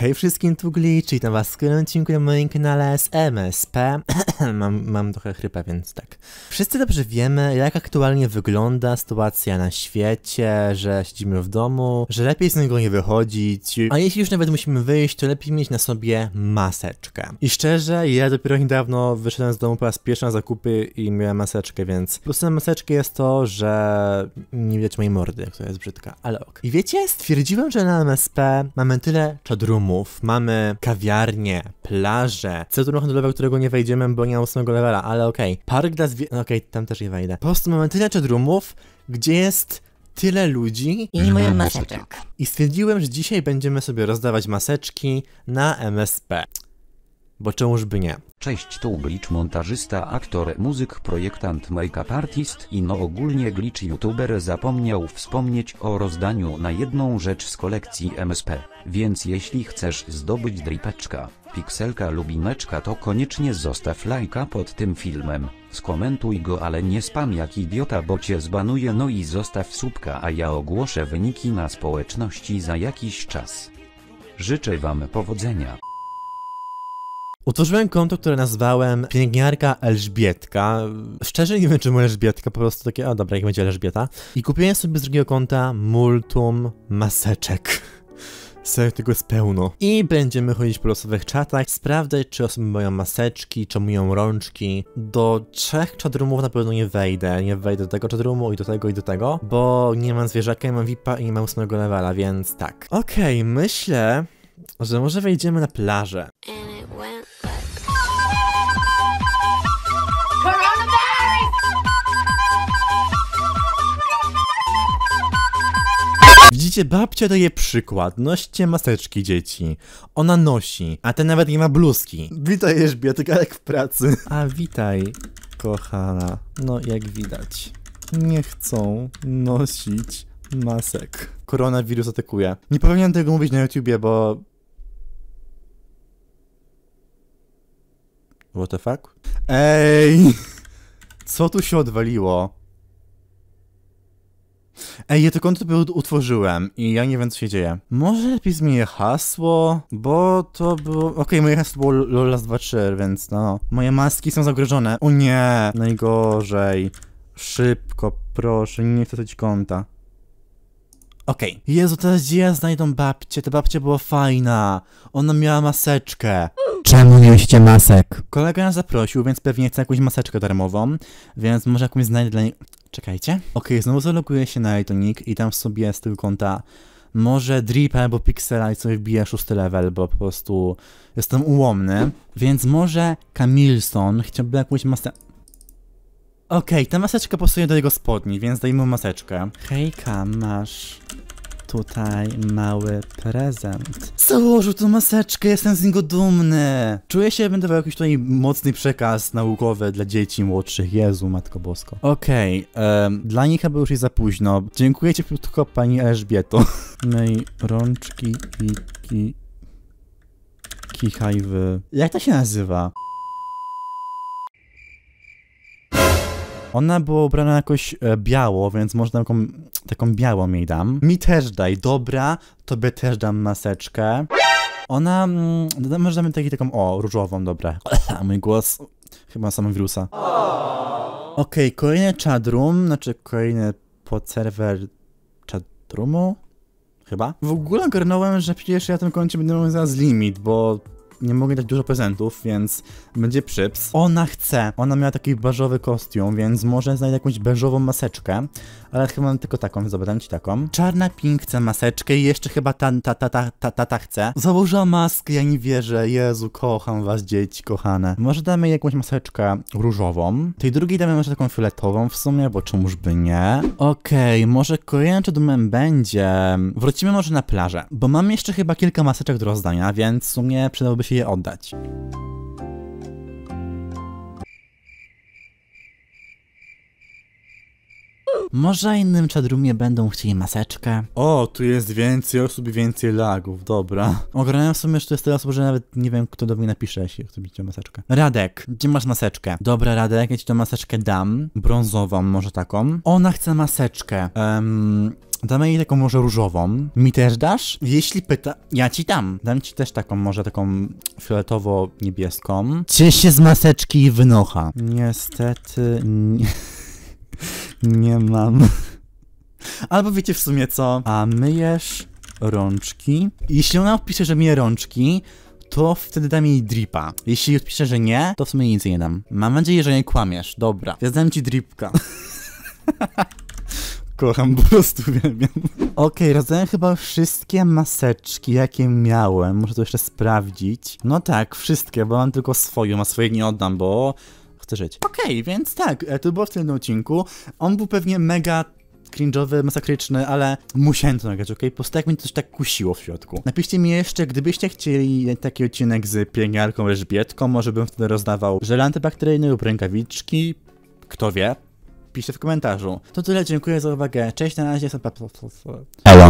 Hej wszystkim, tu Glitch, witam was w kolejnym odcinku na moim kanale z MSP. mam, mam trochę chrypę, więc tak. Wszyscy dobrze wiemy, jak aktualnie wygląda sytuacja na świecie, że siedzimy w domu, że lepiej z niego nie wychodzić, a jeśli już nawet musimy wyjść, to lepiej mieć na sobie maseczkę. I szczerze, ja dopiero niedawno wyszedłem z domu po raz pierwszy na zakupy i miałem maseczkę, więc plusem maseczki jest to, że nie widać mojej mordy, która jest brzydka, ale ok. I wiecie, stwierdziłem, że na MSP mamy tyle czadrumu, domów, mamy kawiarnie, plaże, centrum handlowe, którego nie wejdziemy, bo nie ma 8 levela, ale okej. Okay. Park dla zwie... No okej, okay, tam też nie wejdę. Po prostu mamy tyle drumów, gdzie jest tyle ludzi i nie mają mhm. maseczek. I stwierdziłem, że dzisiaj będziemy sobie rozdawać maseczki na MSP. Bo czemuż by nie? Cześć tu glitch montażysta, aktor, muzyk, projektant, make-up artist i no ogólnie glitch youtuber zapomniał wspomnieć o rozdaniu na jedną rzecz z kolekcji MSP, więc jeśli chcesz zdobyć dripeczka, pikselka lub imeczka, to koniecznie zostaw lajka pod tym filmem, skomentuj go ale nie spam jak idiota bo cię zbanuje no i zostaw słupka a ja ogłoszę wyniki na społeczności za jakiś czas. Życzę wam powodzenia. Utworzyłem konto, które nazwałem pielęgniarka Elżbietka. Szczerze nie wiem, czemu Elżbietka, po prostu takie, o dobra, jak będzie Elżbieta. I kupiłem sobie z drugiego konta multum maseczek. Serio tego jest pełno. I będziemy chodzić po losowych czatach, sprawdzać czy osoby mają maseczki, czy mają rączki. Do trzech czadrumów na pewno nie wejdę. Nie wejdę do tego czadrumu i do tego i do tego, bo nie mam zwierzaka, nie mam VIPa i nie mam ósmego levela, więc tak. Okej, okay, myślę, że może wejdziemy na plażę. Widzicie, babcia daje przykład. Noście maseczki, dzieci. Ona nosi, a ten nawet nie ma bluzki. Witaj, Elżbietka, jak w pracy. A witaj, kochana. No, jak widać. Nie chcą nosić masek. Koronawirus atakuje. Nie powinienem tego mówić na YouTubie, bo... What the fuck? Ej! Co tu się odwaliło? Ej, ja to konto dopiero utworzyłem i ja nie wiem, co się dzieje. Może lepiej zmienię hasło, bo to było... Okej, okay, moje hasło było LOLAS23, więc no. Moje maski są zagrożone. O nie! Najgorzej. Szybko, proszę, nie chcę tracić konta. Okej. Okay. Jezu, teraz gdzie ja znajdą babcię? Ta babcia była fajna. Ona miała maseczkę. Czemu nie nosicie masek? Kolega nas zaprosił, więc pewnie chce jakąś maseczkę darmową, więc może jakąś znajdę dla niej... Czekajcie. Ok, znowu zaloguję się na itonik i tam sobie z tego konta może drip albo pixela i sobie wbiję szósty level, bo po prostu jestem ułomny. Więc może Camilson chciałby jakąś masę... Okej, okay, ta maseczka pasuje do jego spodni, więc dajmy mu maseczkę. Hejka, masz tutaj mały prezent. Założył tą maseczkę, jestem z niego dumny. Czuję się, że będę miał jakiś tutaj mocny przekaz naukowy dla dzieci młodszych. Jezu, Matko Bosko. Okej, okay, um, dla nich chyba już jest za późno. Dziękuję ci krótko, pani Elżbieto. No i rączki i ki... Kichaj Jak to się nazywa? Ona była ubrana jakoś e, biało, więc można taką Taką białą jej dam. Mi też daj, dobra, tobie też dam maseczkę. Ona, mm, no, może damy taki, taką, o, różową, dobra. Mój głos chyba samowirusa. Okej, okay, kolejne chadrum, znaczy kolejne podserwer chadrumu? Chyba? W ogóle ogarnąłem, że przecież ja tym koncie będę miał zaraz limit, bo nie mogę dać dużo prezentów, więc będzie przyps. Ona chce, ona miała taki beżowy kostium, więc może znajdę jakąś beżową maseczkę, ale chyba mam tylko taką, więc ci taką. Czarna Pink chce maseczkę i jeszcze chyba ta, ta, ta, ta, ta, ta, ta chce. Założyła maskę, ja nie wierzę, Jezu, kocham was dzieci, kochane. Może damy jakąś maseczkę różową, tej drugiej damy może taką fioletową w sumie, bo czemuż by nie. Okej, okay, może kojarzę dumem będzie. Wrócimy może na plażę, bo mam jeszcze chyba kilka maseczek do rozdania, więc w sumie przydałoby się je oddać. Może innym czadrumie będą chcieli maseczkę. O, tu jest więcej osób i więcej lagów, dobra. Ogarniam w sumie, że to jest tyle osób, że nawet nie wiem, kto do mnie napisze, jeśli chce mieć maseczkę. Radek, gdzie masz maseczkę? Dobra, Radek, ja ci tą maseczkę dam. Brązową, może taką. Ona chce maseczkę. Um, Damy jej taką może różową. Mi też dasz? Jeśli pyta, ja ci dam. Dam ci też taką może taką fioletowo-niebieską. Ciesz się z maseczki i wynocha. Niestety nie, nie mam. Albo wiecie w sumie co? A myjesz rączki? Jeśli ona opisze, że myje rączki, to wtedy dam jej dripa. Jeśli odpisze, że nie, to w sumie nic nie dam. Mam nadzieję, że nie kłamiesz. Dobra, ja dam ci dripka. kocham, po prostu wiem. Okej, okay, rozdałem chyba wszystkie maseczki, jakie miałem. Muszę to jeszcze sprawdzić. No tak, wszystkie, bo mam tylko swoją, a swoje, nie oddam, bo chcę żyć. Okej, okay, więc tak, e, to było w tym odcinku. On był pewnie mega cringe'owy, masakryczny, ale musiałem to nagrać, okej? Okay? Po prostu tak mnie coś tak kusiło w środku. Napiszcie mi jeszcze, gdybyście chcieli taki odcinek z pielęgniarką Elżbietką, może bym wtedy rozdawał żel antybakteryjny lub rękawiczki, kto wie piszcie w komentarzu. To tyle, dziękuję za uwagę, cześć, na razie, jestem... Elo.